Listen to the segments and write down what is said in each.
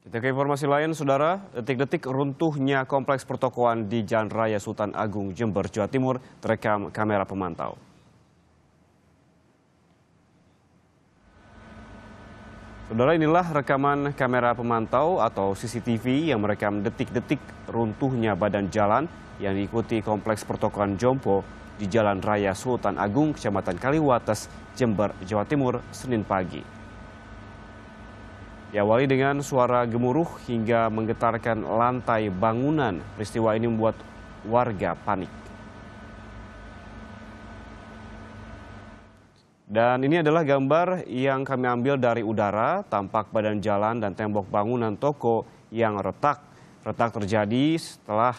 Kita ke informasi lain, Saudara. Detik-detik runtuhnya kompleks pertokoan di Jalan Raya Sultan Agung, Jember, Jawa Timur terekam kamera pemantau. Saudara, inilah rekaman kamera pemantau atau CCTV yang merekam detik-detik runtuhnya badan jalan yang diikuti kompleks pertokoan Jompo di Jalan Raya Sultan Agung, Kecamatan Kaliwates, Jember, Jawa Timur, Senin pagi. Diawali dengan suara gemuruh hingga menggetarkan lantai bangunan, peristiwa ini membuat warga panik. Dan ini adalah gambar yang kami ambil dari udara, tampak badan jalan dan tembok bangunan toko yang retak. Retak terjadi setelah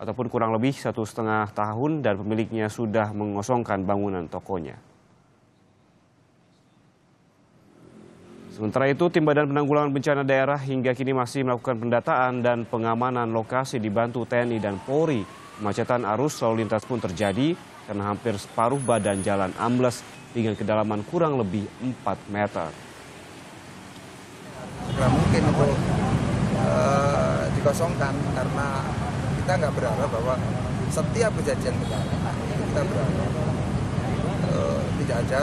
ataupun kurang lebih satu setengah tahun dan pemiliknya sudah mengosongkan bangunan tokonya. Sementara itu, Tim Badan Penanggulangan Bencana Daerah hingga kini masih melakukan pendataan dan pengamanan lokasi dibantu TNI dan Polri. Kemacetan arus lalu lintas pun terjadi karena hampir separuh badan jalan ambles dengan kedalaman kurang lebih 4 meter. Segera mungkin untuk uh, eh, dikosongkan karena kita nggak berharap bahwa setiap kejadian bencana kita berharap uh, tidak ada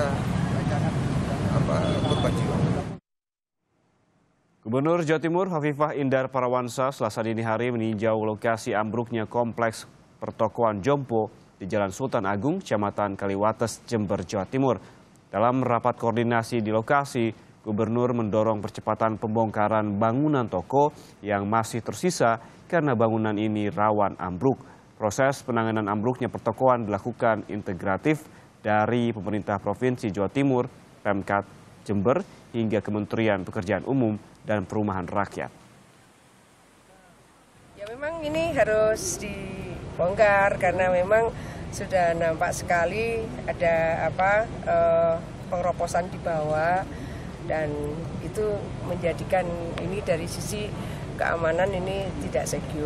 Gubernur Jawa Timur Hafifah Indar Parawansa selasa dini hari meninjau lokasi ambruknya kompleks pertokoan Jompo di Jalan Sultan Agung, Kecamatan Kaliwates, Jember, Jawa Timur. Dalam rapat koordinasi di lokasi, Gubernur mendorong percepatan pembongkaran bangunan toko yang masih tersisa karena bangunan ini rawan ambruk. Proses penanganan ambruknya pertokoan dilakukan integratif dari pemerintah Provinsi Jawa Timur, Pemkat Jember hingga Kementerian Pekerjaan Umum dan Perumahan Rakyat. Ya memang ini harus dibongkar karena memang sudah nampak sekali ada apa eh, pengroposan di bawah dan itu menjadikan ini dari sisi keamanan ini tidak secure.